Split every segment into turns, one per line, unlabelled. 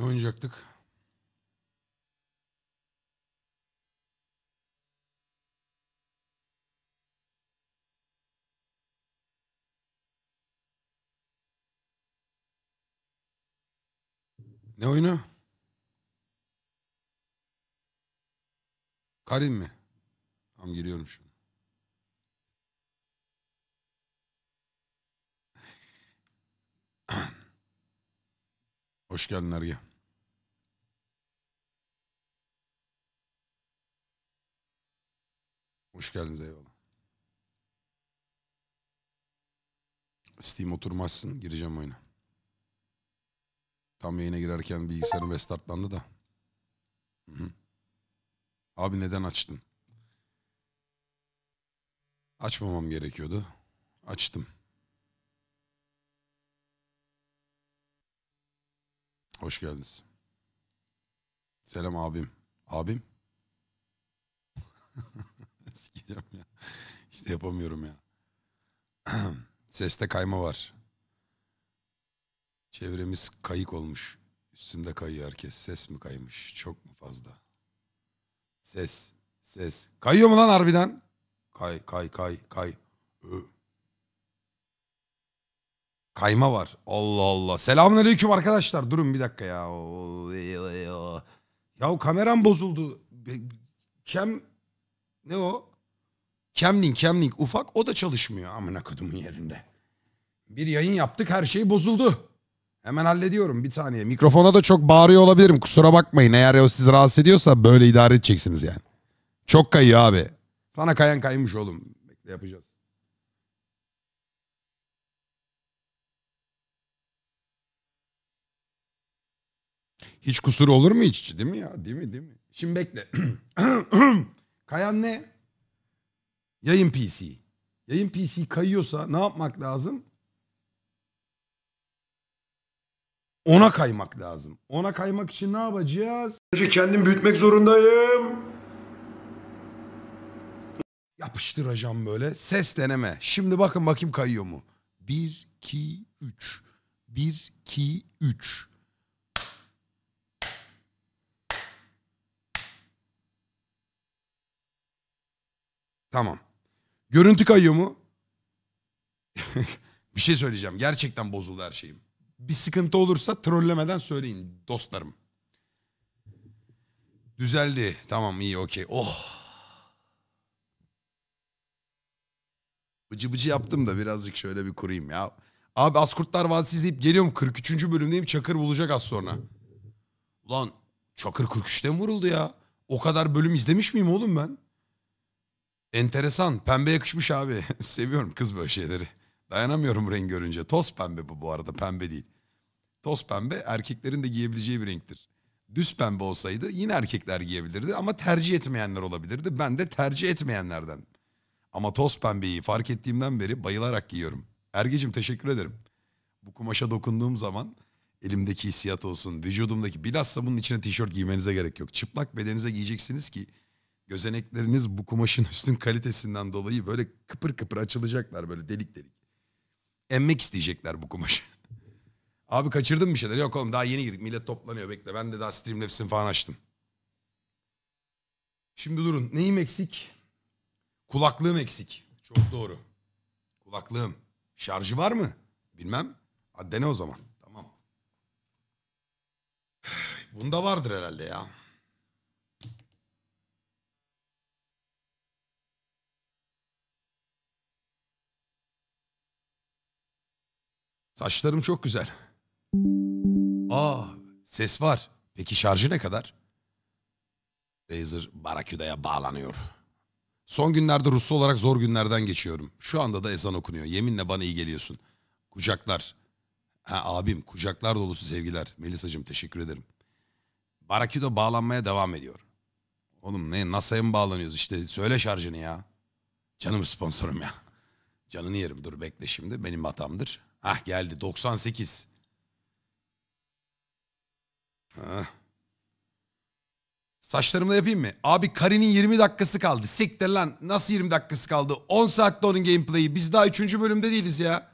Ne oynayacaktık? Ne oyunu? Karin mi? Tam giriyorum şimdi. Hoş geldin Ergen. Hoş geldiniz eyvallah. Steam oturmazsın gireceğim oyuna. Tam yayına girerken bilgisayarım restartlandı da. Hı -hı. Abi neden açtın? Açmamam gerekiyordu. Açtım. Hoş geldiniz. Selam abim. Abim? Sikeceğim ya. İşte yapamıyorum ya. Seste kayma var. Çevremiz kayık olmuş. Üstünde kayıyor herkes. Ses mi kaymış? Çok mu fazla? Ses. Ses. Kayıyor mu lan harbiden? Kay kay kay kay. Kayma var. Allah Allah. Selamünaleyküm arkadaşlar. Durun bir dakika ya. Ya kameram bozuldu. Kem ne o? Camlink, Camlink ufak o da çalışmıyor amına kodumun yerinde. Bir yayın yaptık her şey bozuldu. Hemen hallediyorum bir saniye. Mikrofona da çok bağırıyor olabilirim kusura bakmayın. Eğer o sizi rahatsız ediyorsa böyle idare edeceksiniz yani. Çok kayıyor abi. Sana kayan kaymış oğlum. Bekle yapacağız. Hiç kusur olur mu hiç? Değil mi ya? Değil mi? Değil mi? Şimdi bekle. kayan ne? Yayın PC. Yayın PC kayıyorsa ne yapmak lazım? Ona kaymak lazım. Ona kaymak için ne yapacağız? Önce kendim büyütmek zorundayım. Yapıştıracağım böyle. Ses deneme. Şimdi bakın bakayım kayıyor mu? 1, 2, 3. 1, 2, 3. Tamam. Görüntü kayıyor mu? bir şey söyleyeceğim. Gerçekten bozuldu her şeyim. Bir sıkıntı olursa trollemeden söyleyin dostlarım. Düzeldi. Tamam iyi okey. Oh. Bıcı bıcı yaptım da birazcık şöyle bir kurayım ya. Abi Askurtlar Vadisi izleyip geliyorum. 43. bölümdeyim. Çakır bulacak az sonra. Ulan Çakır 43'te mi vuruldu ya? O kadar bölüm izlemiş miyim oğlum ben? Enteresan. Pembe yakışmış abi. Seviyorum kız böyle şeyleri. Dayanamıyorum rengi görünce. Toz pembe bu bu arada pembe değil. Toz pembe erkeklerin de giyebileceği bir renktir. Düz pembe olsaydı yine erkekler giyebilirdi ama tercih etmeyenler olabilirdi. Ben de tercih etmeyenlerden. Ama toz pembeyi fark ettiğimden beri bayılarak giyiyorum. Ergecim teşekkür ederim. Bu kumaşa dokunduğum zaman elimdeki hissiyat olsun, vücudumdaki bilhassa bunun içine tişört giymenize gerek yok. Çıplak bedenize giyeceksiniz ki gözenekleriniz bu kumaşın üstün kalitesinden dolayı böyle kıpır kıpır açılacaklar böyle delik delik. Emmek isteyecekler bu kumaşı. Abi kaçırdın bir şeyler. Yok oğlum daha yeni girdik. Millet toplanıyor bekle. Ben de daha Streamlabs'ini falan açtım. Şimdi durun. Neyim eksik? Kulaklığım eksik. Çok doğru. Kulaklığım. Şarjı var mı? Bilmem. Hadi dene o zaman. Tamam. Bunda vardır herhalde ya. Saçlarım çok güzel. Aa ses var. Peki şarjı ne kadar? Razer Barakuda'ya bağlanıyor. Son günlerde Ruslu olarak zor günlerden geçiyorum. Şu anda da ezan okunuyor. Yeminle bana iyi geliyorsun. Kucaklar. Ha abim kucaklar dolusu sevgiler. Melisacığım teşekkür ederim. Barakuda bağlanmaya devam ediyor. Oğlum ne NASA'ya mı bağlanıyoruz işte söyle şarjını ya. Canım sponsorum ya. Canını yerim dur bekle şimdi benim hatamdır. Ah geldi 98. Hah. Saçlarımı da yapayım mı? Abi Karin'in 20 dakikası kaldı. Siktir lan. Nasıl 20 dakikası kaldı? 10 saatte onun gameplay'i. Biz daha 3. bölümde değiliz ya.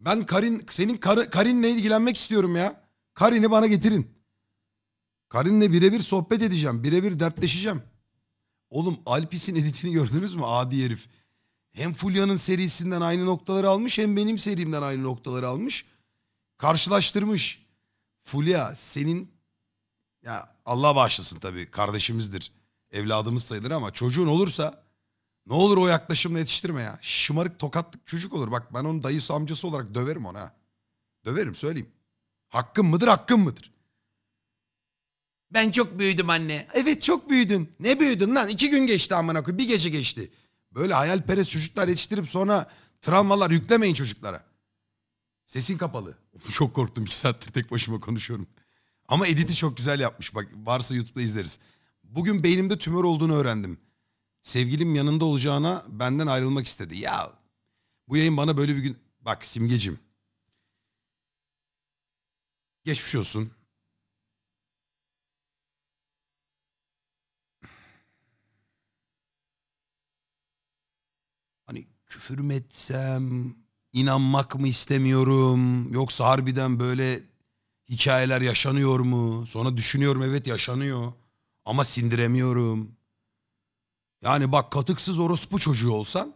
Ben Karin, senin kar, Karin'le ilgilenmek istiyorum ya. Karin'i bana getirin. Karin'le birebir sohbet edeceğim. Birebir dertleşeceğim. Oğlum Alpis'in editini gördünüz mü? Adi herif. Hem Fulya'nın serisinden aynı noktaları almış hem benim serimden aynı noktaları almış. Karşılaştırmış. Fulya senin ya Allah bağışlasın tabii kardeşimizdir. Evladımız sayılır ama çocuğun olursa ne olur o yaklaşımla yetiştirme ya. Şımarık tokatlık çocuk olur. Bak ben onun dayısı amcası olarak döverim ona. Döverim söyleyeyim. Hakkım mıdır hakkım mıdır? Ben çok büyüdüm anne. Evet çok büyüdün. Ne büyüdün lan? İki gün geçti amına koyayım. Bir gece geçti. Böyle hayalperest çocuklar yetiştirip sonra travmalar yüklemeyin çocuklara. Sesin kapalı. Çok korktum. iki saattir tek başıma konuşuyorum. Ama editi çok güzel yapmış. Bak varsa YouTube'da izleriz. Bugün beynimde tümör olduğunu öğrendim. Sevgilim yanında olacağına benden ayrılmak istedi. Ya bu yayın bana böyle bir gün... Bak simgecim. Geçmiş olsun. küfür mü etsem, inanmak mı istemiyorum, yoksa harbiden böyle hikayeler yaşanıyor mu? Sonra düşünüyorum evet yaşanıyor ama sindiremiyorum. Yani bak katıksız orospu çocuğu olsan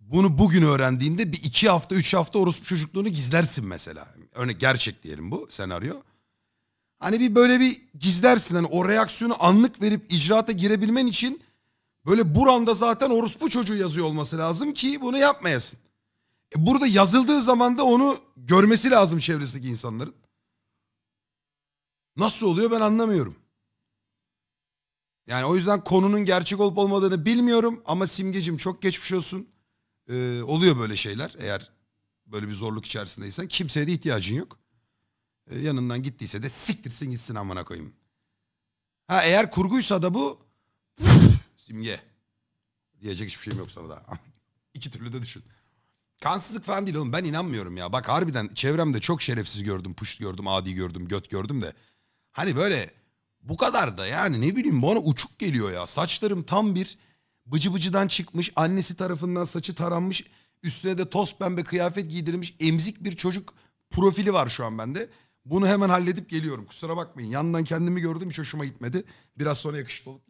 bunu bugün öğrendiğinde bir iki hafta üç hafta orospu çocukluğunu gizlersin mesela. Örnek gerçek diyelim bu senaryo. Hani bir böyle bir gizlersin hani o reaksiyonu anlık verip icraata girebilmen için Böyle buranda zaten orospu çocuğu yazıyor olması lazım ki bunu yapmayasın. E burada yazıldığı zaman da onu görmesi lazım çevresindeki insanların. Nasıl oluyor ben anlamıyorum. Yani o yüzden konunun gerçek olup olmadığını bilmiyorum ama simgecim çok geçmiş olsun. Ee, oluyor böyle şeyler eğer böyle bir zorluk içerisindeysen. Kimseye de ihtiyacın yok. Ee, yanından gittiyse de siktirsin gitsin amına koyayım. Ha eğer kurguysa da bu simge. Diyecek hiçbir şeyim yok sana da. İki türlü de düşün. Kansızlık falan değil oğlum ben inanmıyorum ya. Bak harbiden çevremde çok şerefsiz gördüm, puş gördüm, adi gördüm, göt gördüm de. Hani böyle bu kadar da yani ne bileyim bana uçuk geliyor ya. Saçlarım tam bir bıcı bıcıdan çıkmış, annesi tarafından saçı taranmış, üstüne de toz pembe kıyafet giydirilmiş emzik bir çocuk profili var şu an bende. Bunu hemen halledip geliyorum. Kusura bakmayın. Yandan kendimi gördüm hiç hoşuma gitmedi. Biraz sonra yakışıklı olup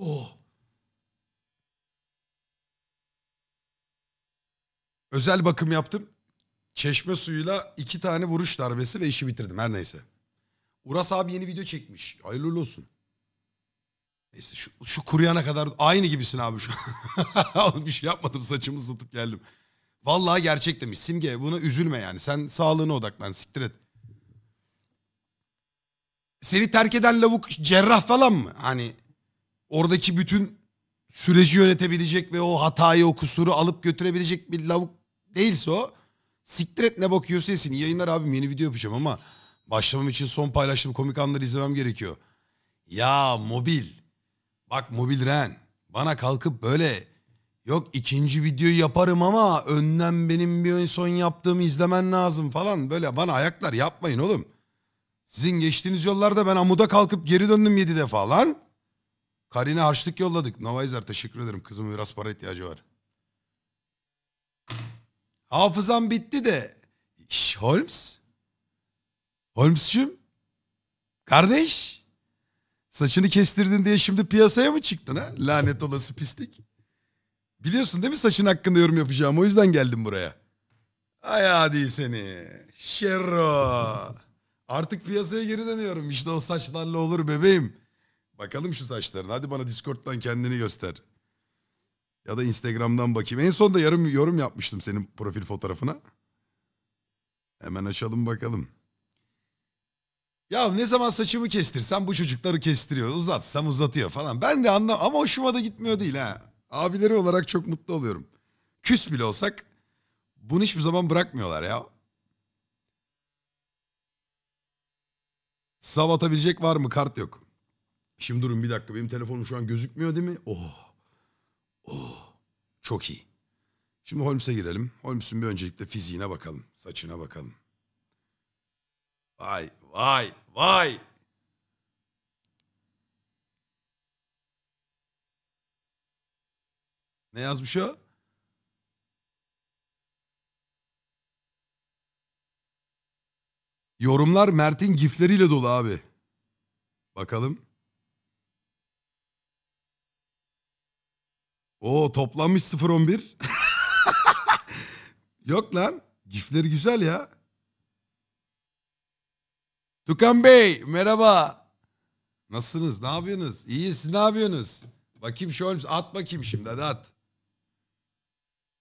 Oh. Özel bakım yaptım. Çeşme suyuyla iki tane vuruş darbesi ve işi bitirdim. Her neyse. Uras abi yeni video çekmiş. Hayırlı olsun. Neyse şu, şu kuruyana kadar aynı gibisin abi şu an. bir şey yapmadım saçımı ıslatıp geldim. Vallahi gerçek demiş. Simge buna üzülme yani. Sen sağlığına odaklan siktir et. Seni terk eden lavuk cerrah falan mı? Hani oradaki bütün süreci yönetebilecek ve o hatayı, o kusuru alıp götürebilecek bir lavuk değilse o siktir et ne bakıyorsa yesin. yayınlar abim yeni video yapacağım ama başlamam için son paylaştığım komik anları izlemem gerekiyor. Ya mobil. Bak mobil ren. Bana kalkıp böyle yok ikinci videoyu yaparım ama önden benim bir son yaptığımı izlemen lazım falan. Böyle bana ayaklar yapmayın oğlum. Sizin geçtiğiniz yollarda ben amuda kalkıp geri döndüm yedi defa lan. Karine harçlık yolladık. Novayzer teşekkür ederim. Kızımın biraz para ihtiyacı var. Hafızam bitti de. Şş, Holmes. Holmes'cum. Kardeş. Saçını kestirdin diye şimdi piyasaya mı çıktın ha? Lanet olası pislik. Biliyorsun değil mi saçın hakkında yorum yapacağım. O yüzden geldim buraya. Ay hadi seni. Şerro. Artık piyasaya geri dönüyorum. İşte o saçlarla olur bebeğim. Bakalım şu saçlarını. Hadi bana Discord'dan kendini göster. Ya da Instagram'dan bakayım. En son da yarım yorum yapmıştım senin profil fotoğrafına. Hemen açalım bakalım. Ya ne zaman saçımı kestirsem bu çocukları kestiriyor. Uzatsam uzatıyor falan. Ben de anlam ama hoşuma da gitmiyor değil ha. Abileri olarak çok mutlu oluyorum. Küs bile olsak bunu hiçbir zaman bırakmıyorlar ya. Sav atabilecek var mı? Kart yok. Şimdi durun bir dakika benim telefonum şu an gözükmüyor değil mi? Oh. Oh. Çok iyi. Şimdi Holmes'e girelim. Holmes'un bir öncelikle fiziğine bakalım. Saçına bakalım. Vay vay vay. Ne yazmış o? Yorumlar Mert'in gifleriyle dolu abi. Bakalım. O toplanmış 011. Yok lan. Gifleri güzel ya. Tukan Bey merhaba. Nasılsınız? Ne yapıyorsunuz? İyi siz ne yapıyorsunuz? Bakayım şu Holmes at bakayım şimdi hadi at.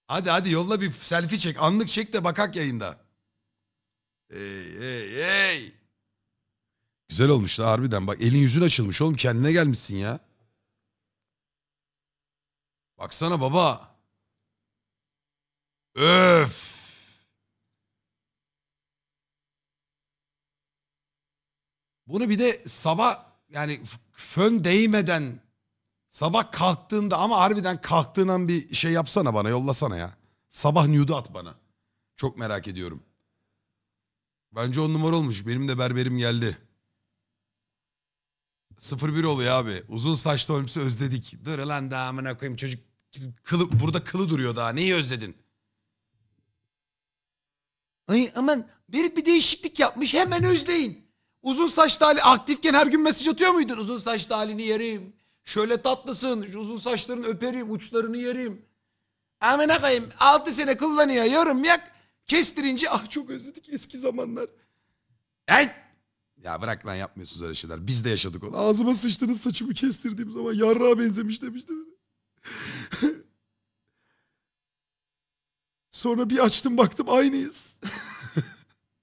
Hadi hadi yolla bir selfie çek. Anlık çek de bakak yayında. Hey hey hey. Güzel olmuş da harbiden. Bak elin yüzün açılmış oğlum kendine gelmişsin ya. Baksana baba. Öf. Bunu bir de sabah yani fön değmeden sabah kalktığında ama harbiden kalktığından bir şey yapsana bana yollasana ya. Sabah nude at bana. Çok merak ediyorum. Bence on numara olmuş. Benim de berberim geldi. 01 oluyor abi. Uzun saçlı olmuşsa özledik. Dur lan damına koyayım çocuk Kılı, burada kılı duruyor daha. Neyi özledin? Ay aman bir bir değişiklik yapmış hemen özleyin. Uzun saçlı hali aktifken her gün mesaj atıyor muydun? Uzun saçlı halini yerim. Şöyle tatlısın. Şu uzun saçlarını öperim. Uçlarını yerim. Amına koyayım. 6 sene kullanıyor. Yorum yak. Kestirince ah çok özledik eski zamanlar. Ay! Ya bırak lan yapmıyorsunuz öyle şeyler. Biz de yaşadık onu. Ağzıma sıçtınız saçımı kestirdiğim zaman yarrağa benzemiş demiştim. Sonra bir açtım baktım aynıyız.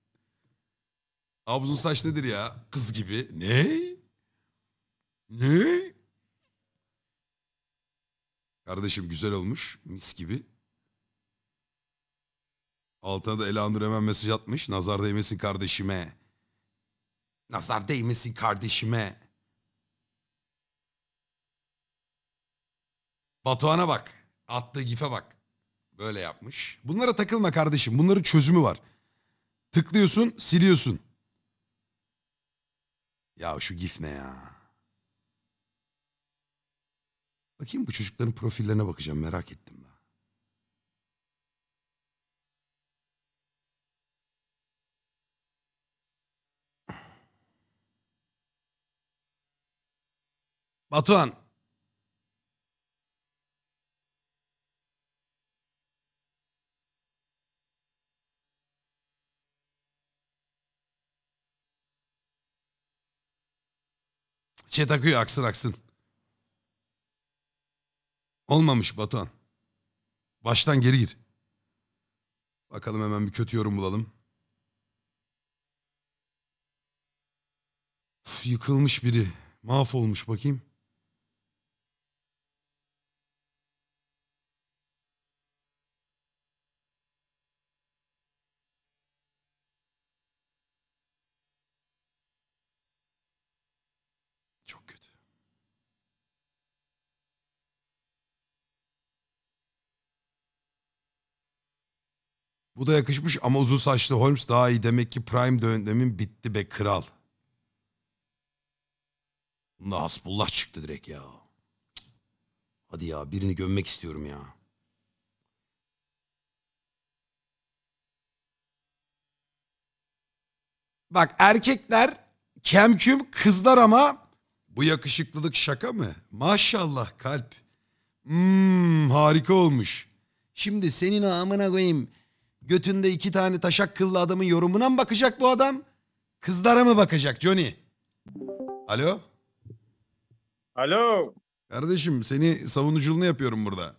Abi uzun saç nedir ya? Kız gibi. Ne? Ne? Kardeşim güzel olmuş. Mis gibi. Altına da Elanur hemen mesaj atmış. Nazar değmesin kardeşime. Nazar değmesin kardeşime. Batuhan'a bak. Attığı gife bak. Böyle yapmış. Bunlara takılma kardeşim. Bunların çözümü var. Tıklıyorsun, siliyorsun. Ya şu gif ne ya? Bakayım bu çocukların profillerine bakacağım merak ettim daha. Batuhan Çet akıyor aksın aksın. Olmamış Batuhan. Baştan geri gir. Bakalım hemen bir kötü yorum bulalım. Üf, yıkılmış biri. Mahvolmuş bakayım. Bu da yakışmış ama uzun saçlı Holmes daha iyi. Demek ki prime dönemin bitti be kral. Bunda hasbullah çıktı direkt ya. Hadi ya birini gömmek istiyorum ya. Bak erkekler kemküm kızlar ama bu yakışıklılık şaka mı? Maşallah kalp. Hmm, harika olmuş. Şimdi senin o amına koyayım götünde iki tane taşak kıllı adamın yorumuna mı bakacak bu adam? Kızlara mı bakacak Johnny? Alo? Alo. Kardeşim seni savunuculuğunu yapıyorum burada.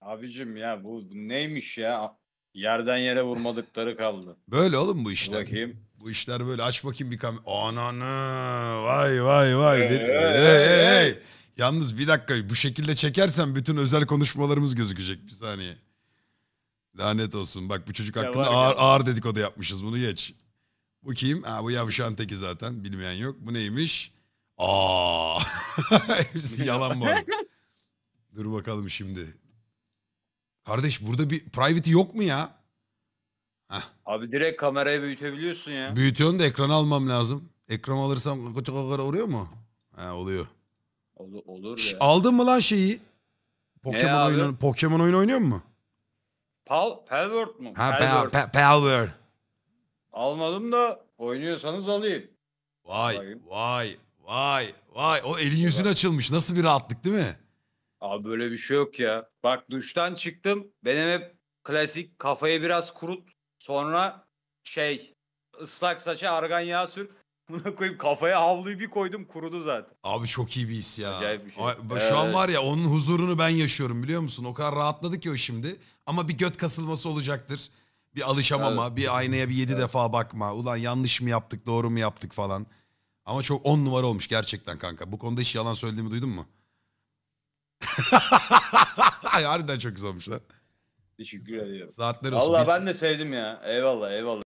Abicim ya bu neymiş ya? Yerden yere vurmadıkları kaldı. Böyle oğlum bu işler. Bakayım. Bu işler böyle aç bakayım bir kamera. Ananı vay vay vay. Hey, hey, hey, hey. hey. Yalnız bir dakika bu şekilde çekersen bütün özel konuşmalarımız gözükecek bir saniye. Lanet olsun. Bak bu çocuk hakkında ya ağır, ya. ağır dedikodu yapmışız. Bunu geç. Bu kim? Ha, bu yavşan teki zaten. Bilmeyen yok. Bu neymiş? Aa. Hepsi yalan bu. Dur bakalım şimdi. Kardeş burada bir private yok mu ya? Heh. Abi direkt kamerayı büyütebiliyorsun ya. Büyütüyorsun da ekran almam lazım. Ekran alırsam koca kakara oluyor mu? He oluyor. Ol, olur ya. Şş, aldın mı lan şeyi?
Pokemon oyunu,
Pokemon oyunu oynuyor mu? Pal Palworth mu? Ha, Palworth. Almadım da oynuyorsanız alayım. Vay vay vay vay. O elin yüzün evet. açılmış. Nasıl bir rahatlık değil mi? Abi böyle bir şey yok ya. Bak duştan çıktım. Benim hep klasik kafayı biraz kurut. Sonra şey ıslak saça argan yağı sür. Bunu koyup kafaya havluyu bir koydum kurudu zaten. Abi çok iyi bir his ya. bir şey. şu evet. an var ya onun huzurunu ben yaşıyorum biliyor musun? O kadar rahatladı ki o şimdi. Ama bir göt kasılması olacaktır. Bir alışamama, evet. bir aynaya bir yedi evet. defa bakma. Ulan yanlış mı yaptık, doğru mu yaptık falan. Ama çok on numara olmuş gerçekten kanka. Bu konuda hiç yalan söylediğimi duydun mu? Harbiden çok güzel olmuş lan. Teşekkür ediyorum. Saatler olsun. Valla ben de sevdim ya. Eyvallah eyvallah.